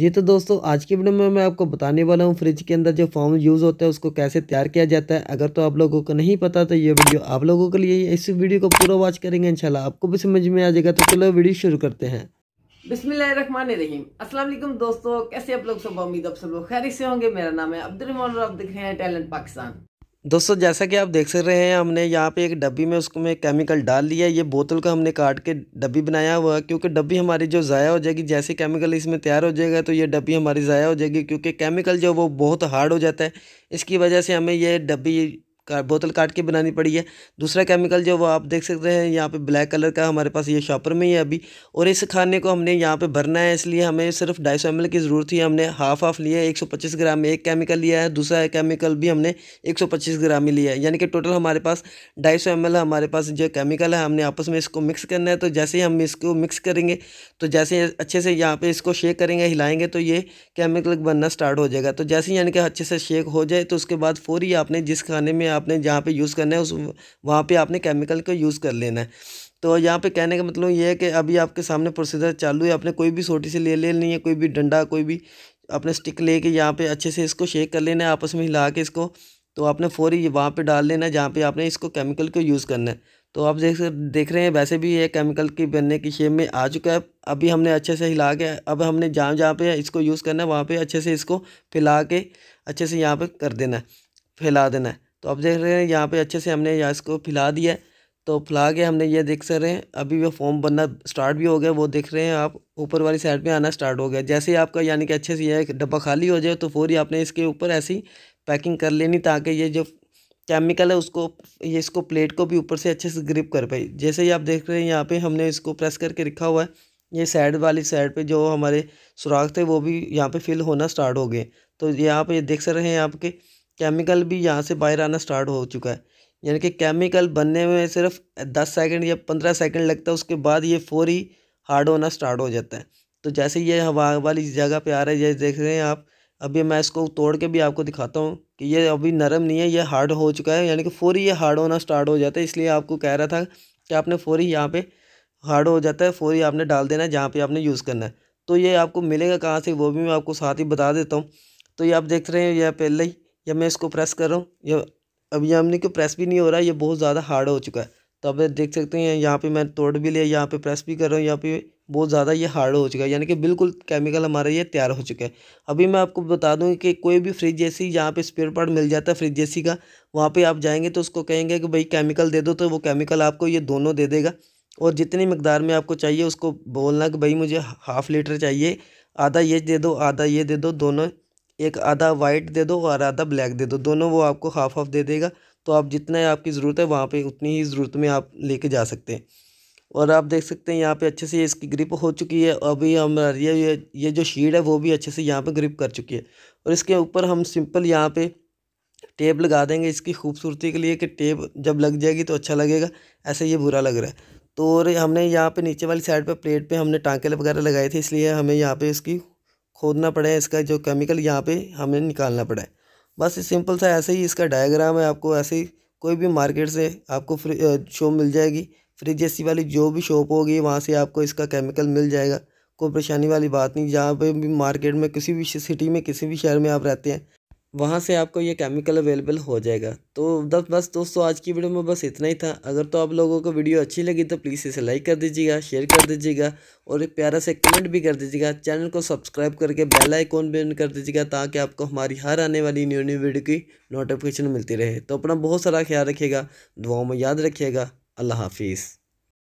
जी तो दोस्तों आज की वीडियो में मैं आपको बताने वाला हूँ फ्रिज के अंदर जो फॉर्म यूज़ होता है उसको कैसे तैयार किया जाता है अगर तो आप लोगों को नहीं पता तो ये वीडियो आप लोगों के लिए इस वीडियो को पूरा वॉच करेंगे इंशाल्लाह आपको भी समझ में आ जाएगा तो चलो वीडियो शुरू करते हैं बिस्मिल्लाहिर्रहमानिर्रहीम अस्सलाम वालेकुम दोस्तों कैसे आप लोग सब उम्मीद आप सब लोग खैर से होंगे मेरा नाम है अब्दुलरमान और आप देख रहे हैं टैलेंट पाकिस्तान दोस्तों जैसा कि आप देख सक रहे हैं हमने यहाँ पे एक डब्बी में उसमें केमिकल डाल लिया ये बोतल का हमने काट के डब्बी बनाया हुआ है क्योंकि डब्बी हमारी जो ज़ाया हो जाएगी जैसे केमिकल इसमें तैयार हो जाएगा तो ये डब्बी हमारी ज़ाया हो जाएगी क्योंकि केमिकल जो वो बहुत हार्ड हो जाता है इसकी वजह से हमें ये डब्बी बोतल काट के बनानी पड़ी है दूसरा केमिकल जो वो आप देख सकते हैं यहाँ पे ब्लैक कलर का हमारे पास ये शॉपर में ही है अभी और इस खाने को हमने यहाँ पे भरना है इसलिए हमें सिर्फ ढाई सौ की ज़रूरत थी हमने हाफ हाफ लिया है एक सौ पच्चीस ग्राम एक केमिकल लिया है दूसरा केमिकल भी हमने एक सौ पच्चीस ग्राम ही लिया है यानी कि टोटल हमारे पास ढाई सौ हमारे पास जो केमिकल है हमने आपस में इसको मिक्स करना है तो जैसे ही हम इसको मिक्स करेंगे तो जैसे अच्छे से यहाँ पर इसको शेक करेंगे हिलाएँगे तो ये केमिकल बनना स्टार्ट हो जाएगा तो जैसे ही यानी कि अच्छे से शेक हो जाए तो उसके बाद ही आपने जिस खाने में आपने जहाँ पे यूज़ करना है उस वहाँ पे आपने केमिकल का यूज़ कर लेना है तो यहाँ पे कहने का मतलब ये है कि अभी आपके सामने प्रोसीजर चालू है आपने कोई भी सोटी से ले लेनी है कोई भी डंडा कोई भी अपने स्टिक ले कर यहाँ पे अच्छे से इसको शेक कर लेना है आपस में हिला के इसको तो आपने फौरी वहाँ पर डाल लेना है जहाँ पे आपने इसको केमिकल को यूज़ करना है तो आप देख देख रहे हैं वैसे भी ये केमिकल की बनने की शेप में आ चुका है अभी हमने अच्छे से हिला के अब हमने जहाँ जहाँ पे इसको यूज़ करना है वहाँ पे अच्छे से इसको फैला के अच्छे से यहाँ पे कर देना है फैला देना है तो आप देख रहे हैं यहाँ पे अच्छे से हमने यहाँ इसको फिला दिया तो फिला के हमने ये देख सक रहे हैं अभी वो फॉर्म बनना स्टार्ट भी हो गया वो देख रहे हैं आप ऊपर वाली साइड पर आना स्टार्ट हो गया जैसे ही आपका यानी कि अच्छे से यह डब्बा खाली हो जाए तो ही आपने इसके ऊपर ऐसी पैकिंग कर लेनी ताकि ये जो केमिकल है उसको ये इसको प्लेट को भी ऊपर से अच्छे से ग्रिप कर पाई जैसे ही आप देख रहे हैं यहाँ पे हमने इसको प्रेस करके रखा हुआ है ये साइड वाली साइड पे जो हमारे सुराख थे वो भी यहाँ पे फिल होना स्टार्ट हो गए तो यहाँ पे देख सक रहे हैं आपके केमिकल भी यहाँ से बाहर आना स्टार्ट हो चुका है यानी कि केमिकल बनने में सिर्फ दस सेकंड या पंद्रह सेकंड लगता है उसके बाद ये फोर ही हार्ड होना स्टार्ट हो जाता है तो जैसे ये हवा वाली जगह पे आ रहा है जैसे देख रहे हैं आप अभी मैं इसको तोड़ के भी आपको दिखाता हूँ कि ये अभी नरम नहीं है ये हार्ड हो चुका है यानी कि फोर ही ये हार्ड होना स्टार्ट हो जाता है इसलिए आपको कह रहा था कि आपने फोर ही यहाँ पर हार्ड हो जाता है फोर ही आपने डाल देना है जहाँ पर आपने यूज़ करना है तो ये आपको मिलेगा कहाँ से वो भी मैं आपको साथ ही बता देता हूँ तो ये आप देख रहे हैं यह पहले ही या मैं इसको प्रेस कर रहा हूँ या अब हमने क्यों प्रेस भी नहीं हो रहा ये बहुत ज़्यादा हार्ड हो चुका है तो अब देख सकते हैं यहाँ पे मैं तोड़ भी लिया यहाँ पे प्रेस भी कर रहा हूँ यहाँ पे बहुत ज़्यादा ये हार्ड हो चुका है यानी कि बिल्कुल केमिकल हमारा ये तैयार हो चुका है अभी मैं आपको बता दूँ कि कोई भी फ्रिज जैसी यहाँ पे स्पेयर पार्ट मिल जाता है फ्रिज जैसी का वहाँ पे आप जाएंगे तो उसको कहेंगे कि भाई केमिकल दे दो तो वो केमिकल आपको ये दोनों दे देगा और जितनी मकदार में आपको चाहिए उसको बोलना कि भाई मुझे हाफ़ लीटर चाहिए आधा ये दे दो आधा ये दे दो दोनों एक आधा वाइट दे दो और आधा ब्लैक दे दो दोनों वो आपको हाफ़ हाफ़ दे देगा तो आप जितना आपकी ज़रूरत है वहाँ पे उतनी ही ज़रूरत में आप लेके जा सकते हैं और आप देख सकते हैं यहाँ पे अच्छे से इसकी ग्रिप हो चुकी है अभी हमारी ये ये जो शीड है वो भी अच्छे से यहाँ पे ग्रिप कर चुकी है और इसके ऊपर हम सिंपल यहाँ पे टेप लगा देंगे इसकी खूबसूरती के लिए कि टेप जब लग जाएगी तो अच्छा लगेगा ऐसे ये बुरा लग रहा है तो और हमने यहाँ पे नीचे वाली साइड पे प्लेट पे हमने टाँकेले वगैरह लगाए थे इसलिए हमें यहाँ पे इसकी खोदना पड़े इसका जो केमिकल यहाँ पे हमें निकालना पड़ा है बस सिंपल सा ऐसे ही इसका डायग्राम है आपको ऐसे ही कोई भी मार्केट से आपको शॉप मिल जाएगी फ्रिज ए वाली जो भी शॉप होगी वहाँ से आपको इसका केमिकल मिल जाएगा कोई परेशानी वाली बात नहीं जहाँ पे भी मार्केट में किसी भी सिटी में किसी भी शहर में आप रहते हैं वहाँ से आपको ये केमिकल अवेलेबल हो जाएगा तो दस बस दोस्तों आज की वीडियो में बस इतना ही था अगर तो आप लोगों को वीडियो अच्छी लगी तो प्लीज़ इसे लाइक कर दीजिएगा शेयर कर दीजिएगा और एक प्यारा से कमेंट भी कर दीजिएगा चैनल को सब्सक्राइब करके बेल आइकॉन भी ऑन कर दीजिएगा ताकि आपको हमारी हर आने वाली न्यू न्यू वीडियो की नोटिफिकेशन मिलती रहे तो अपना बहुत सारा ख्याल रखिएगा दुआओं में याद रखिएगा अल्लाह हाफिज़